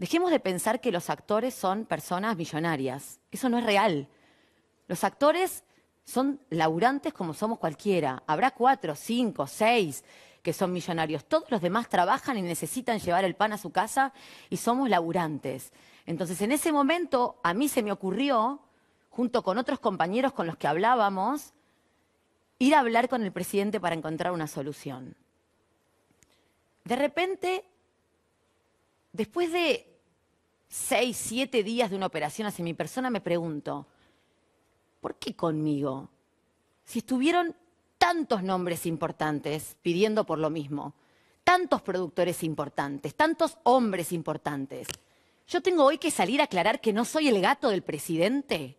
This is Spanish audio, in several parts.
Dejemos de pensar que los actores son personas millonarias. Eso no es real. Los actores son laburantes como somos cualquiera. Habrá cuatro, cinco, seis que son millonarios. Todos los demás trabajan y necesitan llevar el pan a su casa y somos laburantes. Entonces, en ese momento, a mí se me ocurrió, junto con otros compañeros con los que hablábamos, ir a hablar con el presidente para encontrar una solución. De repente, después de seis, siete días de una operación hacia mi persona, me pregunto, ¿por qué conmigo? Si estuvieron tantos nombres importantes pidiendo por lo mismo, tantos productores importantes, tantos hombres importantes. Yo tengo hoy que salir a aclarar que no soy el gato del presidente.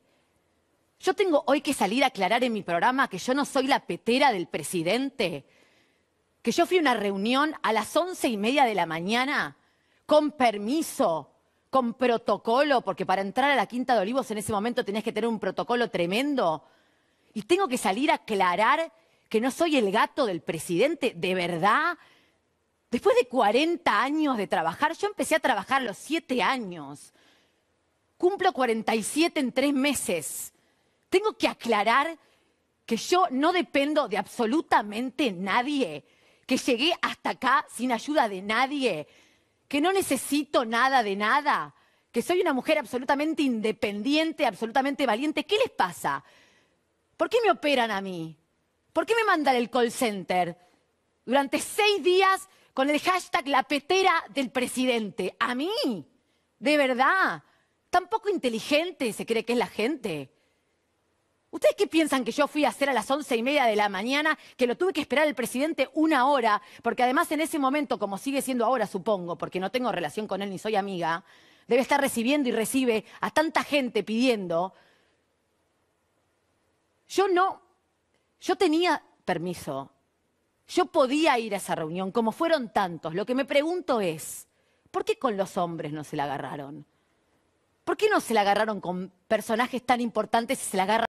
Yo tengo hoy que salir a aclarar en mi programa que yo no soy la petera del presidente. Que yo fui a una reunión a las once y media de la mañana, con permiso, con protocolo, porque para entrar a la Quinta de Olivos en ese momento tenías que tener un protocolo tremendo. Y tengo que salir a aclarar que no soy el gato del presidente, de verdad. Después de 40 años de trabajar, yo empecé a trabajar a los 7 años. Cumplo 47 en 3 meses. Tengo que aclarar que yo no dependo de absolutamente nadie, que llegué hasta acá sin ayuda de nadie, que no necesito nada de nada, que soy una mujer absolutamente independiente, absolutamente valiente. ¿Qué les pasa? ¿Por qué me operan a mí? ¿Por qué me mandan el call center? Durante seis días con el hashtag la petera del presidente. A mí, de verdad. Tampoco inteligente se cree que es la gente. ¿Ustedes qué piensan que yo fui a hacer a las once y media de la mañana, que lo tuve que esperar el presidente una hora? Porque además en ese momento, como sigue siendo ahora, supongo, porque no tengo relación con él ni soy amiga, debe estar recibiendo y recibe a tanta gente pidiendo. Yo no, yo tenía permiso, yo podía ir a esa reunión, como fueron tantos. Lo que me pregunto es, ¿por qué con los hombres no se la agarraron? ¿Por qué no se la agarraron con personajes tan importantes y se la agarraron?